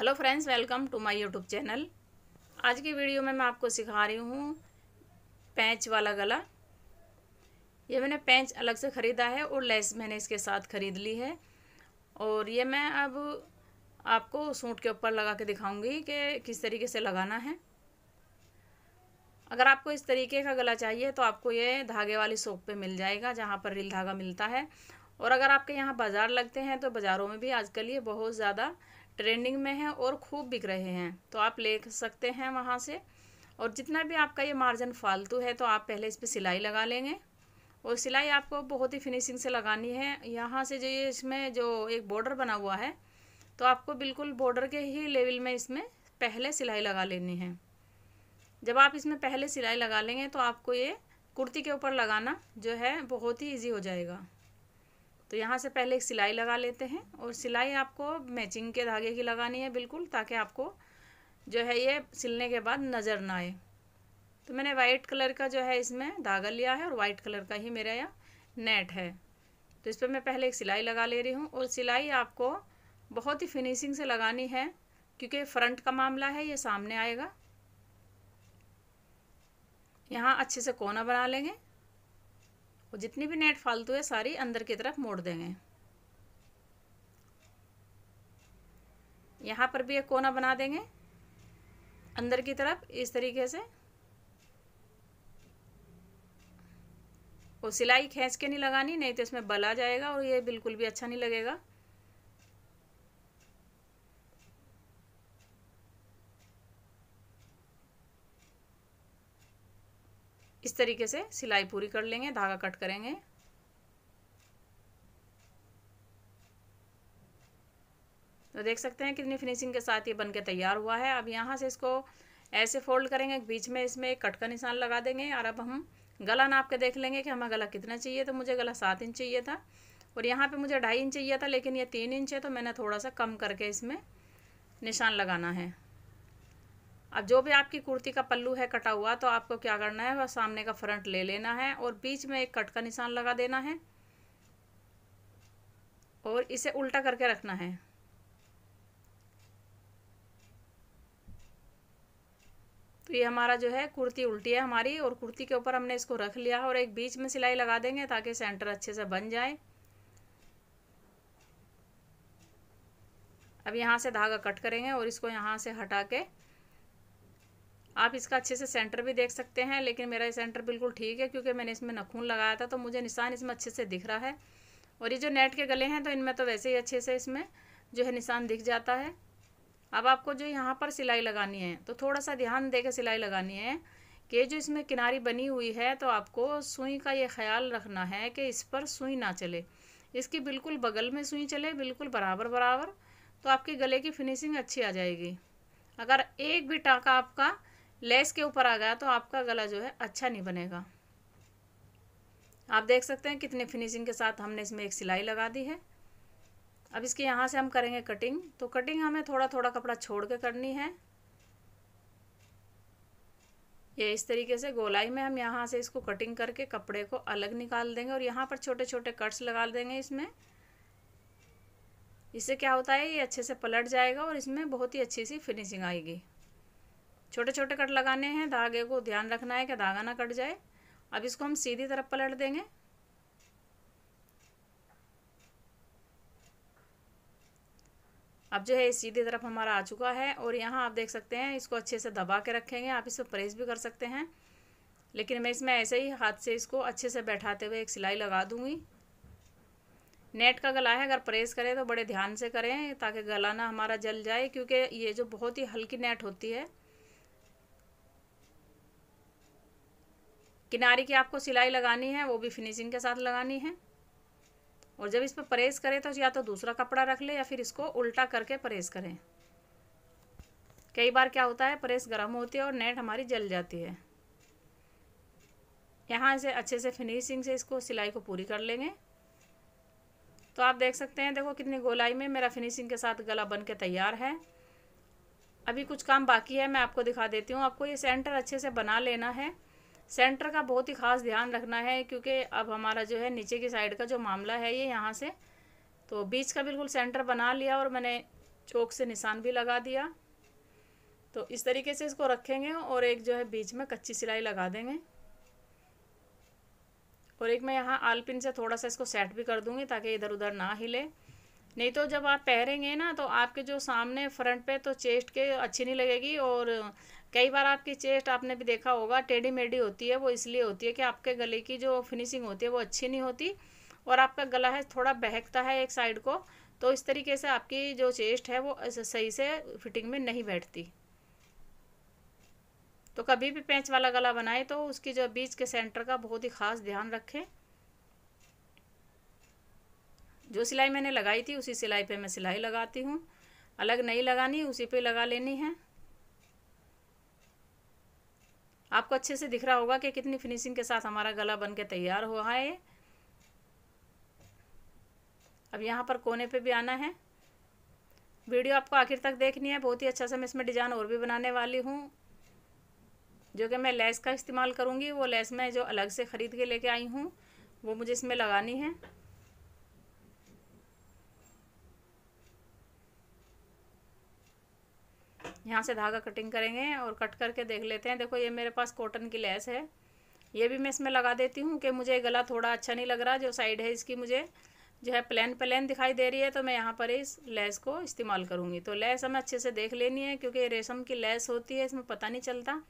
hello friends welcome to my YouTube channel आज की video में मैं आपको सिखा रही हूँ पैंच वाला गला ये मैंने पैंच अलग से ख़रीदा है और लेस मैंने इसके साथ ख़रीद ली है और ये मैं अब आपको सूट के ऊपर लगा के दिखाऊंगी कि किस तरीके से लगाना है अगर आपको इस तरीके का गला चाहिए तो आपको ये धागे वाली सोप पर मिल जाएगा जहाँ पर रील धागा मिलता है और अगर आपके यहाँ बाज़ार लगते हैं तो बाज़ारों में भी आजकल ये बहुत ज़्यादा ट्रेंडिंग में हैं और खूब बिक रहे हैं तो आप ले सकते हैं वहाँ से और जितना भी आपका ये मार्जिन फालतू है तो आप पहले इस पर सिलाई लगा लेंगे और सिलाई आपको बहुत ही फिनिशिंग से लगानी है यहाँ से जो ये इसमें जो एक बॉर्डर बना हुआ है तो आपको बिल्कुल बॉर्डर के ही लेवल में इसमें पहले सिलाई लगा लेनी है जब आप इसमें पहले सिलाई लगा लेंगे तो आपको ये कुर्ती के ऊपर लगाना जो है बहुत ही ईजी हो जाएगा तो यहाँ से पहले एक सिलाई लगा लेते हैं और सिलाई आपको मैचिंग के धागे की लगानी है बिल्कुल ताकि आपको जो है ये सिलने के बाद नज़र ना आए तो मैंने वाइट कलर का जो है इसमें धागा लिया है और वाइट कलर का ही मेरा यह नेट है तो इस पर मैं पहले एक सिलाई लगा ले रही हूँ और सिलाई आपको बहुत ही फिनिशिंग से लगानी है क्योंकि फ्रंट का मामला है ये सामने आएगा यहाँ अच्छे से कोना बना लेंगे और जितनी भी नेट फालतू है सारी अंदर की तरफ मोड़ देंगे यहाँ पर भी एक कोना बना देंगे अंदर की तरफ इस तरीके से और सिलाई खींच के नहीं लगानी नहीं तो इसमें बल आ जाएगा और ये बिल्कुल भी अच्छा नहीं लगेगा इस तरीके से सिलाई पूरी कर लेंगे धागा कट करेंगे तो देख सकते हैं कितनी फिनिशिंग के साथ ये बन के तैयार हुआ है अब यहाँ से इसको ऐसे फोल्ड करेंगे बीच में इसमें एक कट का निशान लगा देंगे और अब हम गला नाप के देख लेंगे कि हमें गला कितना चाहिए तो मुझे गला सात इंच चाहिए था और यहाँ पे मुझे ढाई इंच चाहिए था लेकिन ये तीन इंच है तो मैंने थोड़ा सा कम करके इसमें निशान लगाना है अब जो भी आपकी कुर्ती का पल्लू है कटा हुआ तो आपको क्या करना है वह सामने का फ्रंट ले लेना है और बीच में एक कट का निशान लगा देना है और इसे उल्टा करके रखना है तो ये हमारा जो है कुर्ती उल्टी है हमारी और कुर्ती के ऊपर हमने इसको रख लिया और एक बीच में सिलाई लगा देंगे ताकि सेंटर अच्छे से बन जाए अब यहाँ से धागा कट करेंगे और इसको यहाँ से हटा के आप इसका अच्छे से सेंटर भी देख सकते हैं लेकिन मेरा ये सेंटर बिल्कुल ठीक है क्योंकि मैंने इसमें नखून लगाया था तो मुझे निशान इसमें अच्छे से दिख रहा है और ये जो नेट के गले हैं तो इनमें तो वैसे ही अच्छे से इसमें जो है निशान दिख जाता है अब आपको जो यहाँ पर सिलाई लगानी है तो थोड़ा सा ध्यान दे के सिलाई लगानी है कि जो इसमें किनारी बनी हुई है तो आपको सुई का ये ख्याल रखना है कि इस पर सुई ना चले इसकी बिल्कुल बगल में सुई चले बिल्कुल बराबर बराबर तो आपके गले की फिनिशिंग अच्छी आ जाएगी अगर एक भी टाका आपका लेस के ऊपर आ गया तो आपका गला जो है अच्छा नहीं बनेगा आप देख सकते हैं कितने फिनिशिंग के साथ हमने इसमें एक सिलाई लगा दी है अब इसके यहाँ से हम करेंगे कटिंग तो कटिंग हमें थोड़ा थोड़ा कपड़ा छोड़ के करनी है ये इस तरीके से गोलाई में हम यहाँ से इसको कटिंग करके कपड़े को अलग निकाल देंगे और यहाँ पर छोटे छोटे कट्स लगा देंगे इसमें इससे क्या होता है ये अच्छे से पलट जाएगा और इसमें बहुत ही अच्छी सी फिनिशिंग आएगी छोटे छोटे कट लगाने हैं धागे को ध्यान रखना है कि धागा ना कट जाए अब इसको हम सीधी तरफ पलट देंगे अब जो है सीधी तरफ हमारा आ चुका है और यहाँ आप देख सकते हैं इसको अच्छे से दबा के रखेंगे आप इसको प्रेस भी कर सकते हैं लेकिन मैं इसमें ऐसे ही हाथ से इसको अच्छे से बैठाते हुए एक सिलाई लगा दूँगी नेट का गला है अगर प्रेस करें तो बड़े ध्यान से करें ताकि गला ना हमारा जल जाए क्योंकि ये जो बहुत ही हल्की नेट होती है किनारे की आपको सिलाई लगानी है वो भी फिनिशिंग के साथ लगानी है और जब इस पर प्रेस करें तो या तो दूसरा कपड़ा रख ले या फिर इसको उल्टा करके प्रेस करें कई बार क्या होता है प्रेस गर्म होती है और नेट हमारी जल जाती है यहाँ से अच्छे से फिनिशिंग से इसको सिलाई को पूरी कर लेंगे तो आप देख सकते हैं देखो कितनी गोलाई में मेरा फिनिशिंग के साथ गला बन के तैयार है अभी कुछ काम बाकी है मैं आपको दिखा देती हूँ आपको ये सेंटर अच्छे से बना लेना है सेंटर का बहुत ही ख़ास ध्यान रखना है क्योंकि अब हमारा जो है नीचे की साइड का जो मामला है ये यहाँ से तो बीच का बिल्कुल सेंटर बना लिया और मैंने चौक से निशान भी लगा दिया तो इस तरीके से इसको रखेंगे और एक जो है बीच में कच्ची सिलाई लगा देंगे और एक मैं यहाँ आलपिन से थोड़ा सा इसको सेट भी कर दूँगी ताकि इधर उधर ना हिले नहीं तो जब आप पहरेंगे ना तो आपके जो सामने फ्रंट पे तो चेस्ट के अच्छी नहीं लगेगी और कई बार आपकी चेस्ट आपने भी देखा होगा टेढ़ी मेढ़ी होती है वो इसलिए होती है कि आपके गले की जो फिनिशिंग होती है वो अच्छी नहीं होती और आपका गला है थोड़ा बहकता है एक साइड को तो इस तरीके से आपकी जो चेस्ट है वो सही से फिटिंग में नहीं बैठती तो कभी भी पैंच वाला गला बनाए तो उसकी जो बीच के सेंटर का बहुत ही ख़ास ध्यान रखें जो सिलाई मैंने लगाई थी उसी सिलाई पे मैं सिलाई लगाती हूँ अलग नहीं लगानी उसी पे लगा लेनी है आपको अच्छे से दिख रहा होगा कि कितनी फिनिशिंग के साथ हमारा गला बन के तैयार हुआ है अब यहाँ पर कोने पे भी आना है वीडियो आपको आखिर तक देखनी है बहुत ही अच्छा से मैं इसमें डिजाइन और भी बनाने वाली हूँ जो कि मैं लेस का इस्तेमाल करूँगी वो लेस मैं जो अलग से ख़रीद के लेके आई हूँ वो मुझे इसमें लगानी है यहाँ से धागा कटिंग करेंगे और कट करके देख लेते हैं देखो ये मेरे पास कॉटन की लेस है ये भी मैं इसमें लगा देती हूँ कि मुझे गला थोड़ा अच्छा नहीं लग रहा जो साइड है इसकी मुझे जो है प्लेन प्लेन दिखाई दे रही है तो मैं यहाँ पर इस लेस को इस्तेमाल करूँगी तो लेस हमें अच्छे से देख लेनी है क्योंकि रेशम की लेस होती है इसमें पता नहीं चलता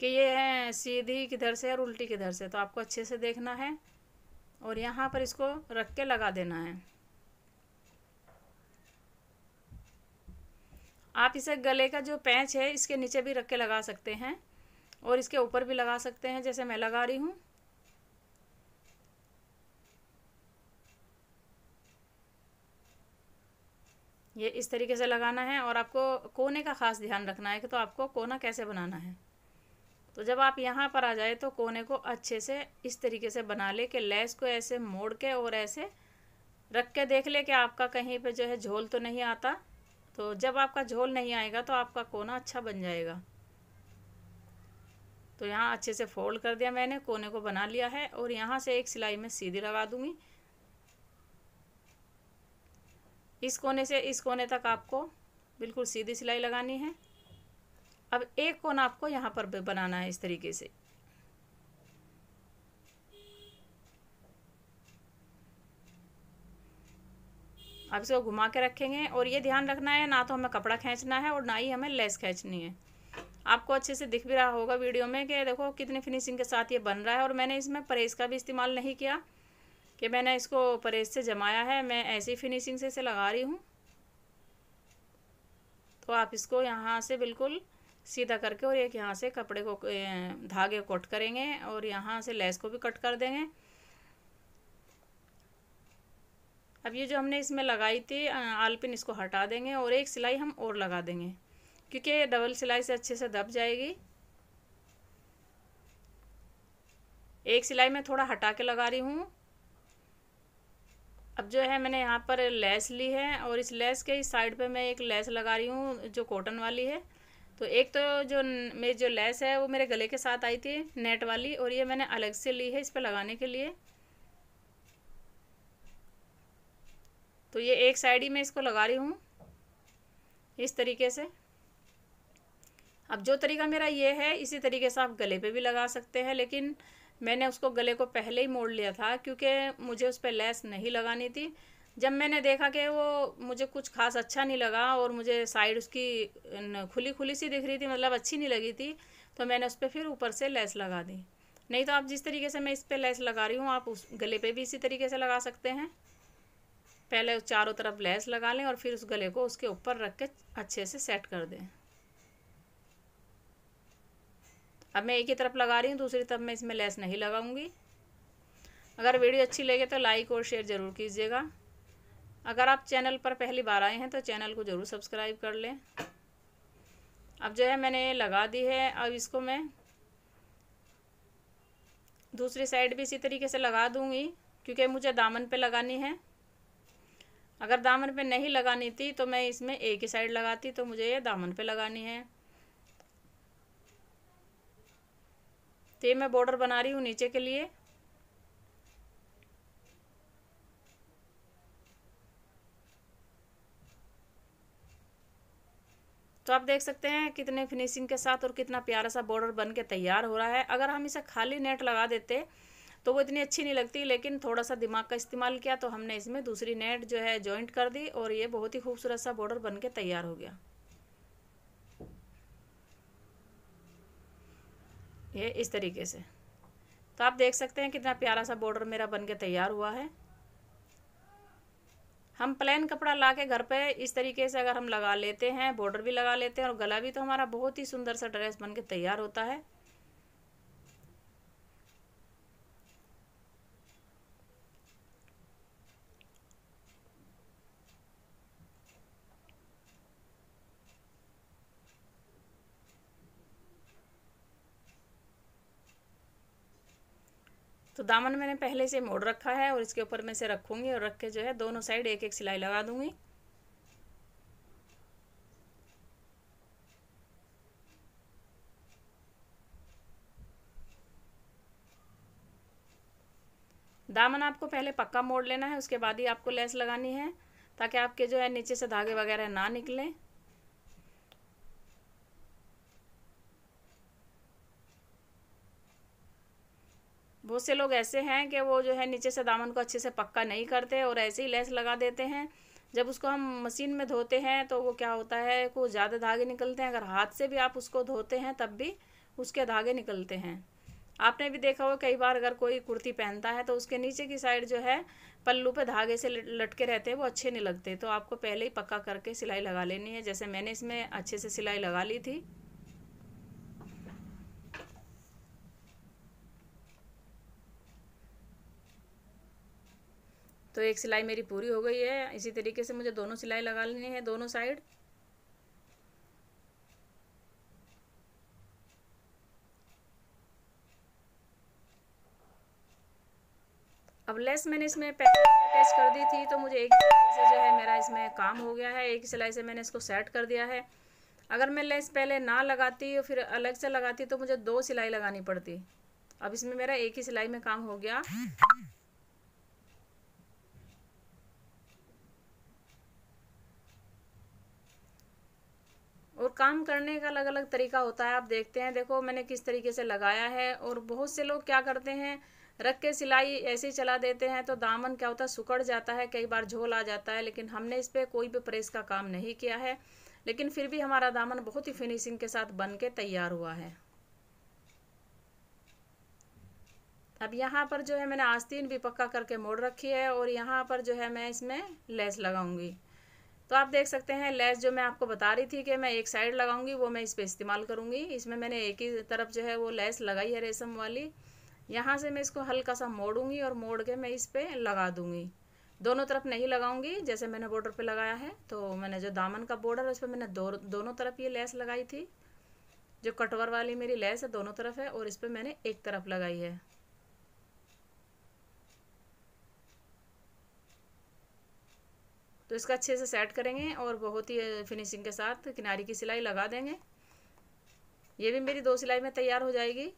कि ये है सीधी किधर से और उल्टी किधर से तो आपको अच्छे से देखना है और यहाँ पर इसको रख के लगा देना है आप इसे गले का जो पैंच है इसके नीचे भी रख के लगा सकते हैं और इसके ऊपर भी लगा सकते हैं जैसे मैं लगा रही हूँ ये इस तरीके से लगाना है और आपको कोने का ख़ास ध्यान रखना है कि तो आपको कोना कैसे बनाना है तो जब आप यहाँ पर आ जाए तो कोने को अच्छे से इस तरीके से बना ले कि लेस को ऐसे मोड़ के और ऐसे रख के देख ले कि आपका कहीं पे जो है झोल तो नहीं आता तो जब आपका झोल नहीं आएगा तो आपका कोना अच्छा बन जाएगा तो यहाँ अच्छे से फोल्ड कर दिया मैंने कोने को बना लिया है और यहाँ से एक सिलाई में सीधी लगा दूँगी इस कोने से इस कोने तक आपको बिल्कुल सीधी सिलाई लगानी है अब एक कोना आपको यहाँ पर बनाना है इस तरीके से अब इसको घुमा के रखेंगे और ये ध्यान रखना है ना तो हमें कपड़ा खींचना है और ना ही हमें लेस खींचनी है आपको अच्छे से दिख भी रहा होगा वीडियो में कि देखो कितनी फिनिशिंग के साथ ये बन रहा है और मैंने इसमें परेस का भी इस्तेमाल नहीं किया कि मैंने इसको परेस से जमाया है मैं ऐसी फिनिशिंग से इसे लगा रही हूँ तो आप इसको यहाँ से बिल्कुल सीधा करके और एक यहाँ से कपड़े को धागे कट करेंगे और यहाँ से लेस को भी कट कर देंगे अब ये जो हमने इसमें लगाई थी आलपिन इसको हटा देंगे और एक सिलाई हम और लगा देंगे क्योंकि ये डबल सिलाई से अच्छे से दब जाएगी एक सिलाई मैं थोड़ा हटा के लगा रही हूँ अब जो है मैंने यहाँ पर लेस ली है और इस लेस के इस साइड पे मैं एक लेस लगा रही हूँ जो कॉटन वाली है तो एक तो जो मेरी जो लेस है वो मेरे गले के साथ आई थी नेट वाली और ये मैंने अलग से ली है इस पर लगाने के लिए तो ये एक साइड ही मैं इसको लगा रही हूँ इस तरीके से अब जो तरीका मेरा ये है इसी तरीके से आप गले पे भी लगा सकते हैं लेकिन मैंने उसको गले को पहले ही मोड़ लिया था क्योंकि मुझे उस पर लेस नहीं लगानी थी जब मैंने देखा कि वो मुझे कुछ खास अच्छा नहीं लगा और मुझे साइड उसकी खुली खुली सी दिख रही थी मतलब अच्छी नहीं लगी थी तो मैंने उस पर फिर ऊपर से लेस लगा दी नहीं तो आप जिस तरीके से मैं इस पर लेस लगा रही हूँ आप उस गले पे भी इसी तरीके से लगा सकते हैं पहले चारों तरफ लेस लगा लें और फिर उस गले को उसके ऊपर रख के अच्छे से सेट कर दें अब मैं एक ही तरफ लगा रही हूँ दूसरी तरफ मैं इसमें लेस नहीं लगाऊंगी अगर वीडियो अच्छी लगे तो लाइक और शेयर ज़रूर कीजिएगा अगर आप चैनल पर पहली बार आए हैं तो चैनल को ज़रूर सब्सक्राइब कर लें अब जो है मैंने लगा दी है अब इसको मैं दूसरी साइड भी इसी तरीके से लगा दूँगी क्योंकि मुझे दामन पे लगानी है अगर दामन पे नहीं लगानी थी तो मैं इसमें एक ही साइड लगाती तो मुझे ये दामन पे लगानी है तो मैं बॉर्डर बना रही हूँ नीचे के लिए तो आप देख सकते हैं कितने फिनिशिंग के साथ और कितना प्यारा सा बॉर्डर बन के तैयार हो रहा है अगर हम इसे खाली नेट लगा देते तो वो इतनी अच्छी नहीं लगती लेकिन थोड़ा सा दिमाग का इस्तेमाल किया तो हमने इसमें दूसरी नेट जो है जॉइंट कर दी और ये बहुत ही खूबसूरत सा बॉर्डर बन के तैयार हो गया ये इस तरीके से तो आप देख सकते हैं कितना प्यारा सा बॉर्डर मेरा बन के तैयार हुआ है हम प्लेन कपड़ा ला के घर पे इस तरीके से अगर हम लगा लेते हैं बॉर्डर भी लगा लेते हैं और गला भी तो हमारा बहुत ही सुंदर सा ड्रेस बन के तैयार होता है तो दामन मैंने पहले से मोड़ रखा है और इसके ऊपर मैं से रखूँगी और रख के जो है दोनों साइड एक एक सिलाई लगा दूँगी दामन आपको पहले पक्का मोड़ लेना है उसके बाद ही आपको लेस लगानी है ताकि आपके जो है नीचे से धागे वगैरह ना निकलें बहुत से लोग ऐसे हैं कि वो जो है नीचे से दामन को अच्छे से पक्का नहीं करते और ऐसे ही लेस लगा देते हैं जब उसको हम मशीन में धोते हैं तो वो क्या होता है को ज़्यादा धागे निकलते हैं अगर हाथ से भी आप उसको धोते हैं तब भी उसके धागे निकलते हैं आपने भी देखा होगा कई बार अगर कोई कुर्ती पहनता है तो उसके नीचे की साइड जो है पल्लू पे धागे से लटके रहते हैं वो अच्छे नहीं लगते तो आपको पहले ही पक्का करके सिलाई लगा लेनी है जैसे मैंने इसमें अच्छे से सिलाई लगा ली थी तो एक सिलाई मेरी पूरी हो गई है इसी तरीके से मुझे दोनों सिलाई लगा लेनी है दोनों साइड अब लेस मैंने इसमें अटैच कर दी थी तो मुझे एक सिलाई से जो है मेरा इसमें काम हो गया है एक सिलाई से मैंने इसको सेट कर दिया है अगर मैं लेस पहले ना लगाती और फिर अलग से लगाती तो मुझे दो सिलाई लगानी पड़ती अब इसमें मेरा एक ही सिलाई में काम हो गया काम करने का अलग अलग तरीका होता है आप देखते हैं देखो मैंने किस तरीके से लगाया है और बहुत से लोग क्या करते हैं रख के सिलाई ऐसे ही चला देते हैं तो दामन क्या होता है सुकड़ जाता है कई बार झोल आ जाता है लेकिन हमने इस पर कोई भी प्रेस का काम नहीं किया है लेकिन फिर भी हमारा दामन बहुत ही फिनिशिंग के साथ बन के तैयार हुआ है अब यहाँ पर जो है मैंने आस्तीन भी पक्का करके मोड़ रखी है और यहाँ पर जो है मैं इसमें लेस लगाऊंगी तो आप देख सकते हैं लेस जो मैं आपको बता रही थी कि मैं एक साइड लगाऊंगी वो मैं इस पर इस्तेमाल करूंगी इसमें मैंने एक ही तरफ जो है वो लेस लगाई है रेशम वाली यहाँ से मैं इसको हल्का सा मोड़ूंगी और मोड़ के मैं इस पर लगा दूंगी दोनों तरफ नहीं लगाऊंगी जैसे मैंने बॉर्डर पे लगाया है तो मैंने जो दामन का बॉर्डर है उस पर मैंने दो दोनों तरफ ये लेस लगाई थी जो कटवर वाली मेरी लेस है दोनों तरफ है और इस पर मैंने एक तरफ लगाई है तो इसका अच्छे से सेट करेंगे और बहुत ही फिनिशिंग के साथ किनारी की सिलाई लगा देंगे ये भी मेरी दो सिलाई में तैयार हो जाएगी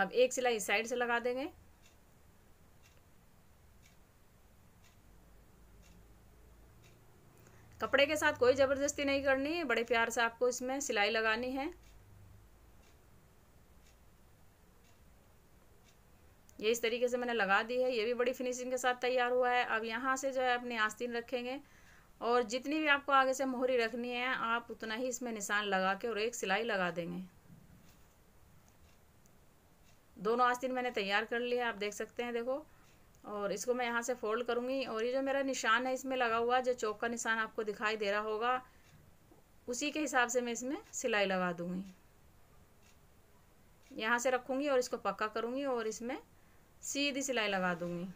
अब एक सिलाई साइड से लगा देंगे कपड़े के साथ कोई ज़बरदस्ती नहीं करनी है बड़े प्यार से आपको इसमें सिलाई लगानी है ये इस तरीके से मैंने लगा दी है ये भी बड़ी फिनिशिंग के साथ तैयार हुआ है अब यहाँ से जो है अपनी आस्तीन रखेंगे और जितनी भी आपको आगे से मोहरी रखनी है आप उतना ही इसमें निशान लगा के और एक सिलाई लगा देंगे दोनों आस्तीन मैंने तैयार कर लिया आप देख सकते हैं देखो और इसको मैं यहाँ से फोल्ड करूँगी और ये जो मेरा निशान है इसमें लगा हुआ जो चौक का निशान आपको दिखाई दे रहा होगा उसी के हिसाब से मैं इसमें सिलाई लगा दूँगी यहाँ से रखूँगी और इसको पक्का करूँगी और इसमें सीधी सिलाई लगा दूँगी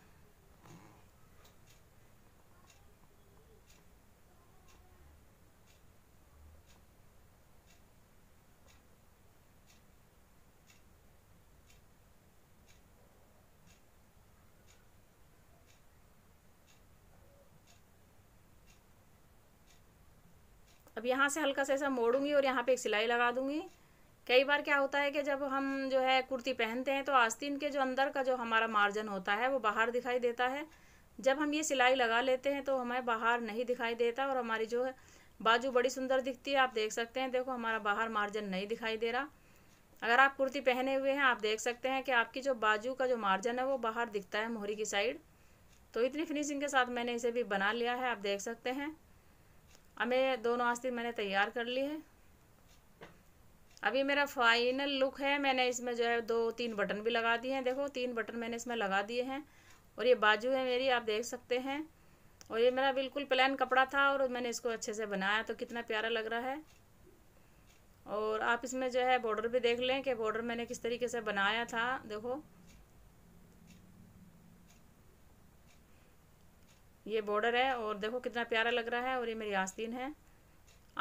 अब यहाँ से हल्का सा ऐसा मोड़ूंगी और यहाँ पे एक सिलाई लगा दूंगी कई बार क्या होता है कि जब हम जो है कुर्ती पहनते हैं तो आस्तीन के जो अंदर का जो हमारा मार्जिन होता है वो बाहर दिखाई देता है जब हम ये सिलाई लगा लेते हैं तो हमें बाहर नहीं दिखाई देता और हमारी जो है बाजू बड़ी सुंदर दिखती है आप देख सकते हैं देखो हमारा बाहर मार्जिन नहीं दिखाई दे रहा अगर आप कुर्ती पहने हुए हैं आप देख सकते हैं कि आपकी जो बाजू का जो मार्जिन है वो बाहर दिखता है मोहरी की साइड तो इतनी फिनिशिंग के साथ मैंने इसे भी बना लिया है आप देख सकते हैं हमें दोनों आस्तीन मैंने तैयार कर ली है अभी मेरा फाइनल लुक है मैंने इसमें जो है दो तीन बटन भी लगा दिए हैं देखो तीन बटन मैंने इसमें लगा दिए हैं और ये बाजू है मेरी आप देख सकते हैं और ये मेरा बिल्कुल प्लान कपड़ा था और मैंने इसको अच्छे से बनाया तो कितना प्यारा लग रहा है और आप इसमें जो है बॉर्डर भी देख लें कि बॉर्डर मैंने किस तरीके से बनाया था देखो ये बॉर्डर है और देखो कितना प्यारा लग रहा है और ये मेरी आस्तीन है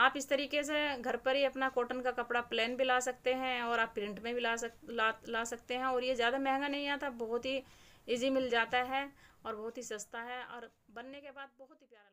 आप इस तरीके से घर पर ही अपना कॉटन का कपड़ा प्लेन भी ला सकते हैं और आप प्रिंट में भी ला सक ला ला सकते हैं और ये ज़्यादा महंगा नहीं आता बहुत ही ईजी मिल जाता है और बहुत ही सस्ता है और बनने के बाद बहुत ही प्यारा